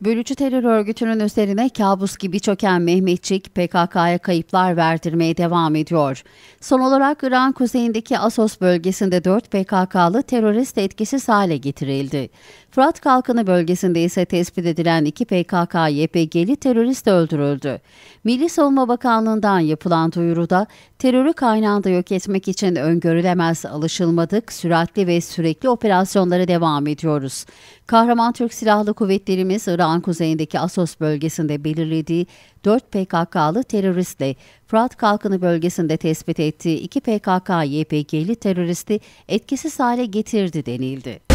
Bölücü terör örgütünün üzerine kabus gibi çöken Mehmetçik PKK'ya kayıplar verdirmeye devam ediyor. Son olarak İran kuzeyindeki Asos bölgesinde 4 PKK'lı terörist etkisiz hale getirildi. Fırat Kalkanı bölgesinde ise tespit edilen 2 PKK-YPG'li terörist öldürüldü. Milli Savunma Bakanlığı'ndan yapılan duyuruda terörü kaynağında yok etmek için öngörülemez, alışılmadık, süratli ve sürekli operasyonlara devam ediyoruz. Kahraman Türk Silahlı Kuvvetlerimiz İran Irak'ın kuzeyindeki Asos bölgesinde belirlediği 4 PKK'lı teröristle Fırat Kalkını bölgesinde tespit ettiği 2 PKK-YPG'li teröristi etkisiz hale getirdi denildi.